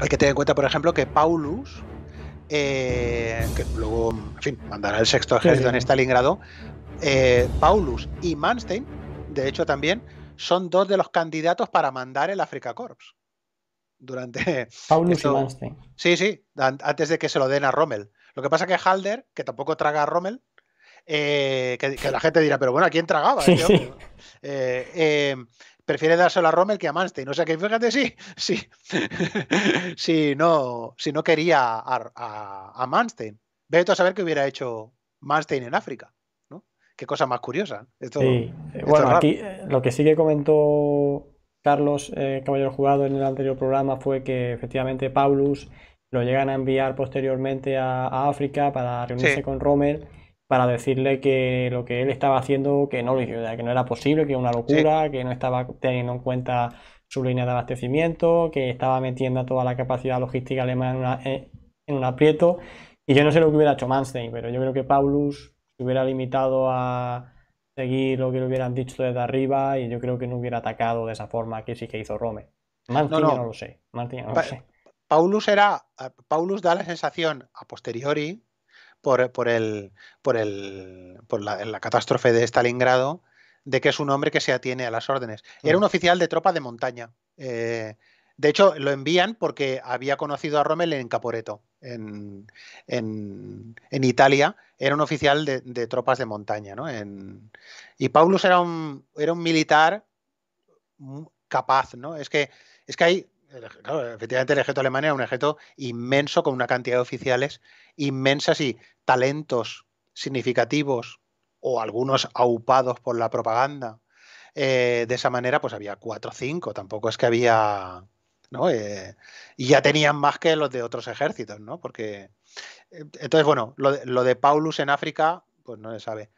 hay que tener en cuenta, por ejemplo, que Paulus, eh, que luego, en mandará el sexto ejército en Stalingrado, eh, Paulus y Manstein, de hecho también, son dos de los candidatos para mandar el Africa Corps. Durante. Paulus y Manstein. Sí, sí, antes de que se lo den a Rommel. Lo que pasa es que Halder, que tampoco traga a Rommel, eh, que, la gente dirá, pero bueno, ¿a quién tragaba? prefiere dárselo a Rommel que a Manstein. O sea que fíjate, sí, sí, si no, si no quería a, Manstein. Vete a saber qué hubiera hecho Manstein en África. ¿no? Qué cosa más curiosa. bueno, aquí eh, lo que sí que comentó Carlos eh, Caballero Jugado en el anterior programa fue que efectivamente Paulus lo llegan a enviar posteriormente a, África para reunirse con Rommel para decirle que lo que él estaba haciendo, que no lo hizo, que no era posible, que era una locura, que no estaba teniendo en cuenta su línea de abastecimiento, que estaba metiendo a toda la capacidad logística alemana en, un aprieto. Y yo no sé lo que hubiera hecho Manstein, pero yo creo que Paulus se hubiera limitado a seguir lo que le hubieran dicho desde arriba y yo creo que no hubiera atacado de esa forma que sí que hizo Rome. Manstein no, no. lo sé. no sé. Paulus era. Eh, Paulus da la sensación a posteriori por, por, la, catástrofe de Stalingrado, de que es un hombre que se atiene a las órdenes. Era mm. un oficial de tropa de montaña. Eh, de hecho, lo envían porque había conocido a Rommel en Caporeto, en, Italia. Era un oficial de, tropas de montaña. y Paulus era un, era un militar mm, capaz. ¿no? Es, que, es que hay efectivamente el ejército alemán era un ejército inmenso con una cantidad de oficiales inmensas y talentos significativos o algunos aupados por la propaganda. Eh, de esa manera, pues había cuatro o cinco, tampoco es que había. ¿no? Eh, y ya tenían más que los de otros ejércitos, ¿no? Porque. Eh, entonces, bueno, lo de, Paulus en África, pues no se sabe.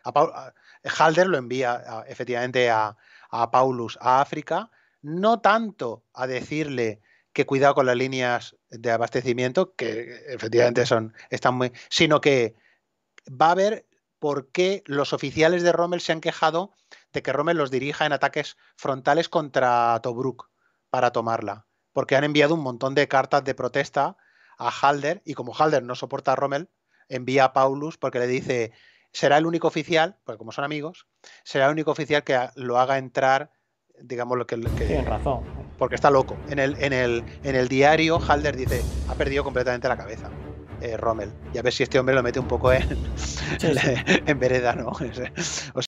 Halder lo envía efectivamente a, a Paulus a África, no tanto a decirle que cuidado con las líneas de abastecimiento, que efectivamente son, están muy. sino que va a ver por qué los oficiales de Rommel se han quejado de que Rommel los dirija en ataques frontales contra Tobruk para tomarla. Porque han enviado un montón de cartas de protesta a Halder, y como Halder no soporta a Rommel, envía a Paulus porque le dice, será el único oficial, porque como son amigos, será el único oficial que lo haga entrar, digamos, lo que... que... Tienen razón porque está loco. En el, en el, en el diario, Halder dice, ha perdido completamente la cabeza. Eh, Rommel, y a ver si este hombre lo mete un poco en, vereda, ¿no?